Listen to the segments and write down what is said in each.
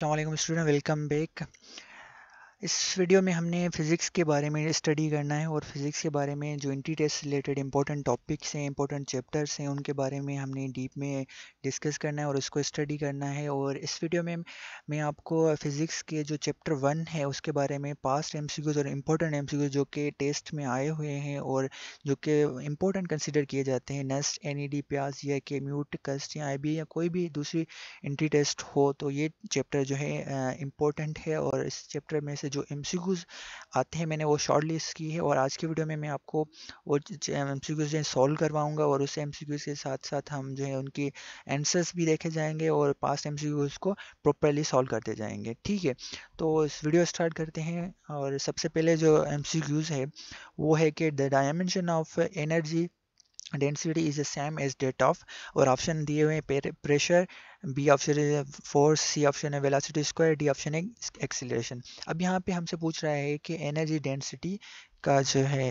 Assalamualaikum student welcome back इस video में हमने फ़िज़िक्स के बारे में स्टडी करना है और फिज़िक्स के बारे में जो anti test related important topics हैं इंपॉर्टेंट चैप्टर्स हैं उनके बारे में हमने डीप में डिस्कस करना है और उसको स्टडी करना है और इस वीडियो में मैं आपको फ़िज़िक्स के जो चैप्टर वन है उसके बारे में पास्ट एम और इम्पोर्टेंट एम जो कि टेस्ट में आए हुए हैं और जो कि इम्पोर्टेंट कंसिडर किए जाते हैं नस्ट एन ई या के म्यूट कस्ट या आई या कोई भी दूसरी एंटी टेस्ट हो तो ये चैप्टर जो है इम्पोर्टेंट है और इस चैप्टर में से से जो एम आते हैं मैंने वो शॉर्ट लिस्ट की है और आज के वीडियो में मैं आपको वो एम सी क्यूज सॉल्व करवाऊँगा और उस एम के साथ साथ हम जो है उनके आंसर्स भी देखे जाएंगे और पास्ट एम को प्रॉपरली सॉल्व करते जाएंगे ठीक है तो इस वीडियो स्टार्ट करते हैं और सबसे पहले जो एम है वो है कि the dimension of energy density is the same as that of और ऑप्शन दिए हुए हैं प्रेशर बी ऑप्शन है फोर्स सी ऑप्शन है वेलासिटी स्क्वायर डी ऑप्शन है एक्सीलरेशन अब यहाँ पे हमसे पूछ रहा है कि एनर्जी डेंसिटी का जो है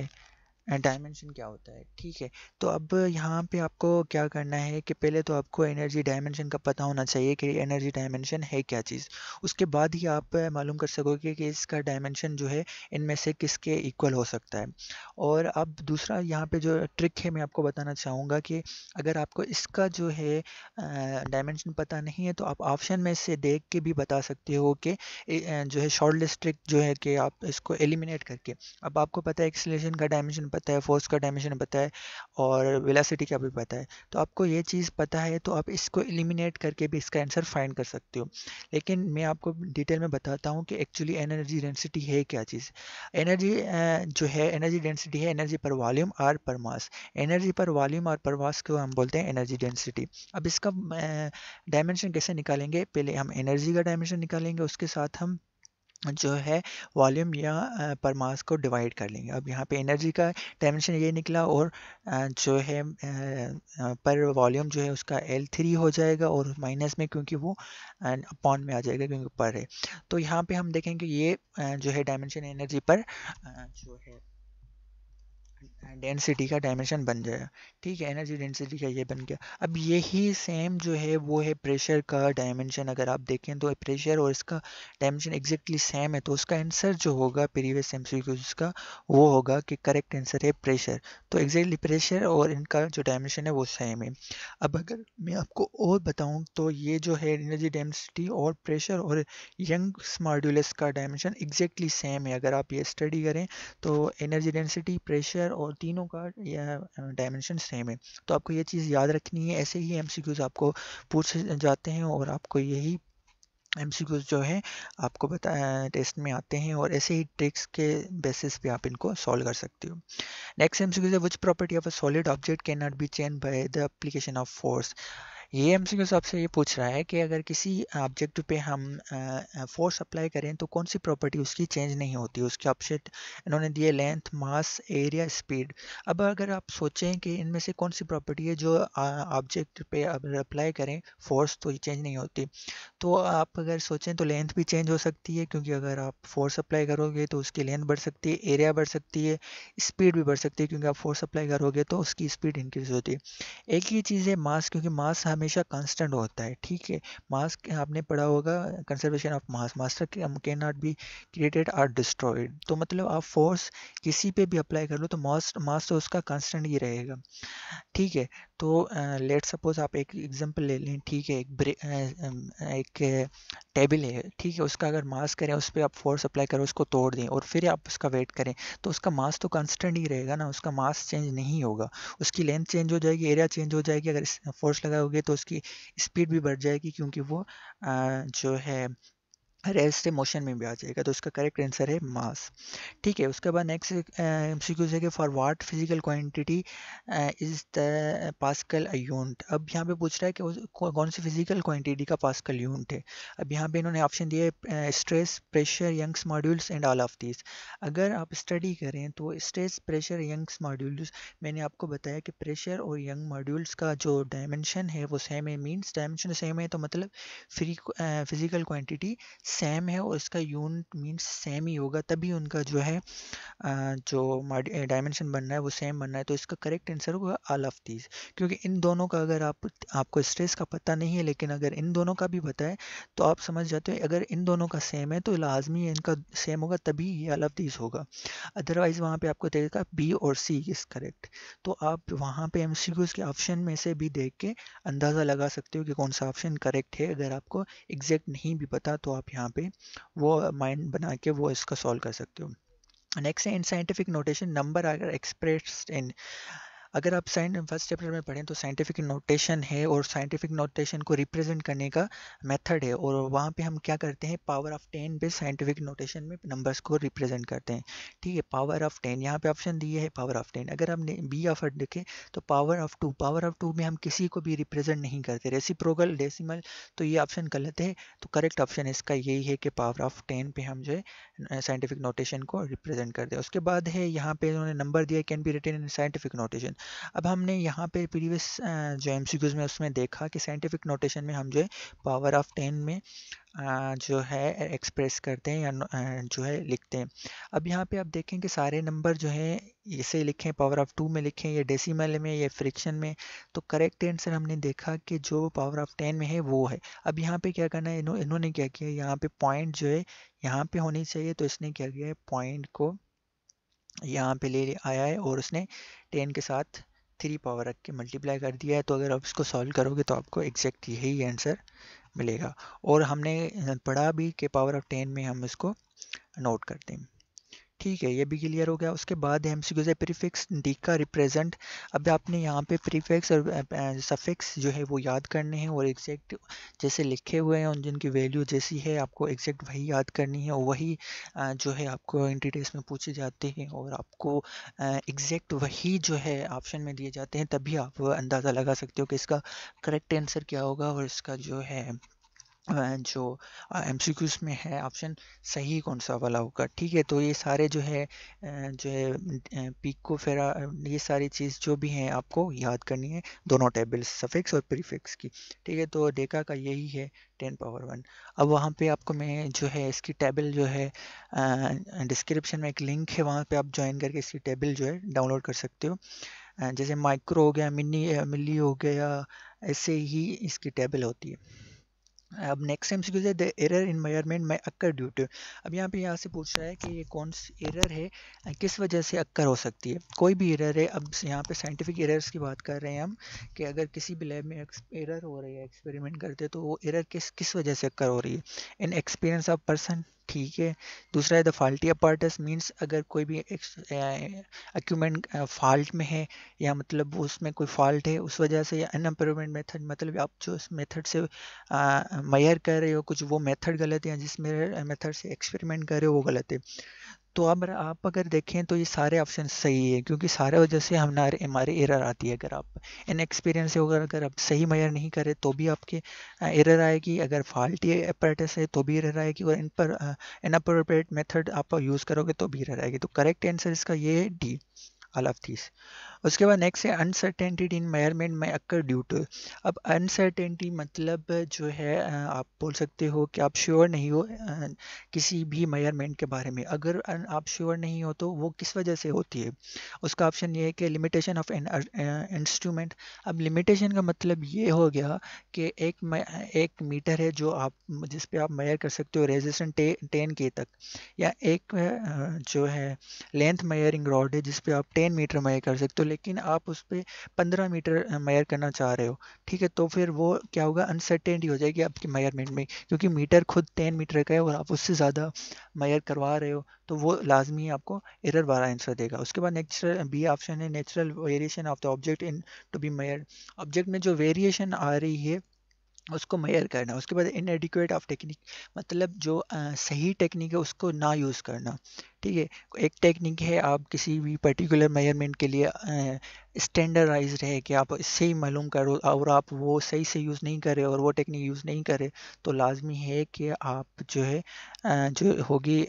डायमेंशन क्या होता है ठीक है तो अब यहाँ पे आपको क्या करना है कि पहले तो आपको एनर्जी डायमेंशन का पता होना चाहिए कि एनर्जी डायमेंशन है क्या चीज़ उसके बाद ही आप मालूम कर सकोगे कि इसका डायमेंशन जो है इनमें से किसके इक्वल हो सकता है और अब दूसरा यहाँ पे जो ट्रिक है मैं आपको बताना चाहूँगा कि अगर आपको इसका जो है डायमेंशन पता नहीं है तो आप ऑप्शन में से देख के भी बता सकते हो कि जो है शॉर्ट लिस्ट ट्रिक जो है कि आप इसको एलिमिनेट करके अब आपको पता है एक्सलेशन का डायमेंशन पता है फोर्स का डायमेंशन पता है और वेलासिटी का भी पता है तो आपको ये चीज़ पता है तो आप इसको एलिमिनेट करके भी इसका आंसर फाइंड कर सकते हो लेकिन मैं आपको डिटेल में बताता हूँ कि एक्चुअली एनर्जी डेंसिटी है क्या चीज़ एनर्जी जो है एनर्जी डेंसिटी है एनर्जी पर वॉल्यूम आर पर मास एनर्जी पर वॉल्यूम और पर मास को हम बोलते हैं एनर्जी डेंसिटी अब इसका डायमेंशन कैसे निकालेंगे पहले हम एनर्जी का डायमेंशन निकालेंगे उसके साथ हम जो है वॉल्यूम या पर मास को डिवाइड कर लेंगे अब यहाँ पे एनर्जी का डायमेंशन ये निकला और जो है पर वॉल्यूम जो है उसका एल थ्री हो जाएगा और माइनस में क्योंकि वो अपॉन में आ जाएगा क्योंकि पर है तो यहाँ पे हम देखेंगे ये जो है डायमेंशन एनर्जी पर जो है डेंसिटी का डायमेंशन बन जाएगा ठीक है एनर्जी डेंसिटी का ये बन गया अब यही सेम जो है वो है प्रेशर का डायमेंशन अगर आप देखें तो प्रेशर और इसका डायमेंशन एग्जैक्टली सेम है तो उसका आंसर जो होगा प्रीवियस एम का वो होगा कि करेक्ट आंसर है प्रेशर तो एग्जैक्टली प्रेशर और इनका जो डायमेंशन है वो सेम है अब अगर मैं आपको और बताऊँ तो ये जो है एनर्जी डेंसिटी और प्रेशर और यंग स्मार्डुलस का डायमेंशन एग्जैक्टली सेम है अगर आप ये स्टडी करें तो एनर्जी डेंसिटी प्रेशर और और तीनों का यह डायमेंशन सेम है तो आपको ये चीज़ याद रखनी है ऐसे ही एम आपको पूछे जाते हैं और आपको यही एम जो है आपको बता टेस्ट में आते हैं और ऐसे ही ट्रिक्स के बेसिस पे आप इनको सॉल्व कर सकते हो नेक्स्ट एम है which property of a solid object can not be change by the application of force ये एम सी से ये पूछ रहा है कि अगर किसी ऑब्जेक्ट पे हम फोर्स अप्लाई करें तो कौन सी प्रॉपर्टी उसकी चेंज नहीं होती उसके ऑप्शेट इन्होंने दिए लेंथ मास एरिया स्पीड अब अगर आप सोचें कि इनमें से कौन सी प्रॉपर्टी है जो ऑब्जेक्ट पे अगर अप्लाई करें फोर्स तो चेंज नहीं होती तो आप अगर सोचें तो लेंथ भी चेंज हो सकती है क्योंकि अगर आप फोर्स अप्लाई करोगे तो उसकी लेंथ बढ़ सकती है एरिया बढ़ सकती है स्पीड भी बढ़ सकती है क्योंकि आप फोर्स अप्लाई करोगे तो उसकी स्पीड इंक्रीज होती है एक ही चीज़ है मास क्योंकि मास हम हमेशा कांस्टेंट होता है ठीक है मास आपने पढ़ा होगा conservation of mass master can not be created or destroyed तो मतलब आप फोर्स किसी पे भी अप्लाई कर लो तो मास मास तो उसका कांस्टेंट ही रहेगा ठीक है तो लेट uh, सपोज आप एक एग्जांपल ले लें ठीक है एक एक टेबल है ठीक है उसका अगर मास करें उस पर आप फोर्स अप्लाई करें उसको तोड़ दें और फिर आप उसका वेट करें तो उसका मास तो कांस्टेंट ही रहेगा ना उसका मास चेंज नहीं होगा उसकी लेंथ चेंज हो जाएगी एरिया चेंज हो जाएगी अगर फोर्स लगाओगे तो उसकी स्पीड भी बढ़ जाएगी क्योंकि वो जो है रेस्ट मोशन में भी आ जाएगा तो इसका करेक्ट आंसर है मास ठीक है उसके बाद नेक्स्ट एम सी क्यूज है कि for what physical quantity is the pascal unit अब यहाँ पे पूछ रहा है कि कौन सी फिजिकल क्वांटिटी का पास्कल यूनिट है अब यहाँ पे इन्होंने ऑप्शन दिए stress pressure Young's modulus and all of this अगर आप स्टडी करें तो स्ट्रेस प्रेशर यंग्स मॉड्यूल्स मैंने आपको बताया कि प्रेशर और यंग मॉड्यूल्स का जो डायमेंशन है वो सेम है मीन्स डायमेंशन सेम है तो मतलब फ्री फिजिकल क्वान्टिटी सेम है और इसका यूनिट मीन्स सेम ही होगा तभी उनका जो है जो डायमेंशन बनना है वो सेम बनना है तो इसका करेक्ट आंसर होगा आल ऑफ दीज क्योंकि इन दोनों का अगर आप आपको स्ट्रेस का पता नहीं है लेकिन अगर इन दोनों का भी पता है तो आप समझ जाते हो अगर इन दोनों का सेम है तो लाजमी इनका सेम होगा तभी ये आल ऑफ दीज होगा अदरवाइज़ वहाँ पर आपको देखेगा बी और सी इज़ करेक्ट तो आप वहाँ पर एम के ऑप्शन में से भी देख के अंदाज़ा लगा सकते हो कि कौन सा ऑप्शन करेक्ट है अगर आपको एग्जैक्ट नहीं भी पता तो आप यहाँ यहाँ पे वो माइंड बना के वो इसका सॉल्व कर सकते हो नेक्स्ट है इन साइंटिफिक नोटेशन नंबर अगर एक्सप्रेस इन अगर आप साइंस फर्स्ट चैप्टर में पढ़ें तो साइंटिफिक नोटेशन है और साइंटिफिक नोटेशन को रिप्रेजेंट करने का मेथड है और वहाँ पे हम क्या करते हैं पावर ऑफ टेन पे साइंटिफिक नोटेशन में नंबर्स को रिप्रेजेंट करते हैं ठीक है पावर ऑफ टेन यहाँ पे ऑप्शन दिए है पावर ऑफ टेन अगर आपने बी ऑफर देखें तो power of two power of two में हम किसी को भी रिप्रेजेंट नहीं करते रेसिप्रोगल डेसिमल तो ये ऑप्शन गलत है तो करेक्ट ऑप्शन इसका यही है कि पावर ऑफ टेन पर हम जो है साइंटिफिक नोटेशन को रिप्रेजेंट कर दिया उसके बाद है यहाँ पे उन्होंने नंबर दिया can be written in scientific notation अब हमने यहाँ पे प्रीवियस जो एम में उसमें देखा कि साइंटिफिक नोटेशन में हम जो है पावर ऑफ टेन में जो है एक्सप्रेस करते हैं या जो है लिखते हैं अब यहाँ पे आप देखें कि सारे नंबर जो हैं इसे लिखें पावर ऑफ टू में लिखें या डेसिमल में या फ्रिक्शन में तो करेक्ट आंसर हमने देखा कि जो पावर ऑफ टेन में है वो है अब यहाँ पे क्या करना है इन्हों, इन्होंने क्या किया यहाँ पे पॉइंट जो है यहाँ पे होनी चाहिए तो इसने क्या किया है पॉइंट को यहाँ पे ले आया है और उसने टेन के साथ थ्री पावर रख के मल्टीप्लाई कर दिया है तो अगर आप इसको सॉल्व करोगे तो आपको एग्जैक्ट यही आंसर मिलेगा और हमने पढ़ा भी कि पावर ऑफ टेन में हम इसको नोट करते हैं ठीक है ये भी क्लियर हो गया उसके बाद एम सी क्यूज है प्रीफिक्स डी का रिप्रेजेंट अब आपने यहाँ पे प्रीफिक्स और सफिक्स जो है वो याद करने हैं और एग्जैक्ट जैसे लिखे हुए हैं उन जिनकी वैल्यू जैसी है आपको एग्जैक्ट वही याद करनी है और वही जो है आपको इन डिटेल्स में पूछे जाते हैं और आपको एग्जैक्ट वही जो है ऑप्शन में दिए जाते हैं तभी आप अंदाज़ा लगा सकते हो कि इसका करेक्ट आंसर क्या होगा और इसका जो है जो एम में है ऑप्शन सही कौन सा वाला होगा ठीक है तो ये सारे जो है जो है पीको फेरा ये सारी चीज़ जो भी हैं आपको याद करनी है दोनों टेबल सफिक्स और प्रीफिक्स की ठीक है तो डेका का यही है टेन पावर वन अब वहाँ पे आपको मैं जो है इसकी टेबल जो है डिस्क्रिप्शन में एक लिंक है वहाँ पे आप ज्वाइन करके इसकी टेबल जो है डाउनलोड कर सकते हो जैसे माइक्रो हो गया मिनी मिली हो गया ऐसे ही इसकी टेबल होती है अब नेक्स्ट टाइम से है द एरर इन मेजरमेंट में अक्कर ड्यू टू अब यहाँ पे यहाँ से पूछ रहा है कि ये कौन सी एरर है किस वजह से अक्कर हो सकती है कोई भी एरर है अब यहाँ पे साइंटिफिक एरर्स की बात कर रहे हैं हम कि अगर किसी भी लैब में एरर हो रही है एक्सपेरिमेंट करते तो वो एरर किस किस वजह से अक्कर हो रही है इन एक्सपीरियंस ऑफ पर्सन ठीक है दूसरा है द फाल्टी अपार्टस मीन्स अगर कोई भी एक्यूमेंट फॉल्ट में है या मतलब उसमें कोई फॉल्ट है उस वजह से या अनएम्प्रूवमेंट मेथड मतलब आप जो उस मेथड से मैयर कर रहे हो कुछ वो मेथड गलत है या जिस मेथड से एक्सपेरिमेंट कर रहे हो वो गलत है तो अब आप अगर देखें तो ये सारे ऑप्शन सही है क्योंकि सारे वजह से हमारे हमारे एरर आती है अगर आप एक्सपीरियंस से होगा अगर आप सही मैयर नहीं करें तो भी आपके एरर आएगी अगर फॉल्टी अपरेटस है तो भी एरर आएगी और इन पर इनअप्रोप्रिएट मेथड आप यूज़ करोगे तो भी एरर आएगी तो करेक्ट आंसर इसका ये है डी अलाफ्तीस उसके बाद नेक्स्ट है अनसर्टेनिटी इन मेयरमेंट में अक्कर ड्यू टू अब अनसर्टेनिटी मतलब जो है आप बोल सकते हो कि आप श्योर नहीं हो किसी भी मेयरमेंट के बारे में अगर आप श्योर नहीं हो तो वो किस वजह से होती है उसका ऑप्शन ये है कि लिमिटेशन ऑफ इंस्ट्रूमेंट अब लिमिटेशन का मतलब ये हो गया कि एक एक मीटर है जो आप जिस पे आप मेयर कर सकते हो रेजिस्टेंट टेन के तक या एक जो है लेंथ मेयरिंग रॉड है जिस पे आप टेन मीटर मेयर कर सकते हो लेकिन आप उस पर पंद्रह मीटर मैयर करना चाह रहे हो ठीक है तो फिर वो क्या होगा अनसर्टेनिटी हो जाएगी आपकी मैयरमेंट में क्योंकि मीटर खुद टेन मीटर का है और आप उससे ज़्यादा मैयर करवा रहे हो तो वो लाजमी आपको एरर वाला आंसर देगा उसके बाद नेचुरल बी ऑप्शन है natural variation of the object in to be measure object में जो वेरिएशन आ रही है उसको मैयर करना उसके बाद इनएडिकुएट ऑफ टेक्निक मतलब जो आ, सही टेक्निक है उसको ना यूज़ करना ठीक है एक टेक्निक है आप किसी भी पर्टिकुलर मेजरमेंट के लिए स्टैंडर्डाइज है कि आप इससे ही मालूम करो और आप वो सही से यूज़ नहीं करें और वो टेक्निक यूज़ नहीं करें तो लाजमी है कि आप जो है आ, जो होगी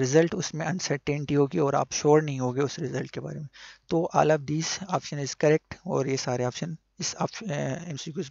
रिज़ल्ट उसमें अनसर्टेंटी होगी और आप श्योर नहीं होगे उस रिज़ल्ट के बारे में तो all of this option is correct और ये सारे ऑप्शन इस एम सी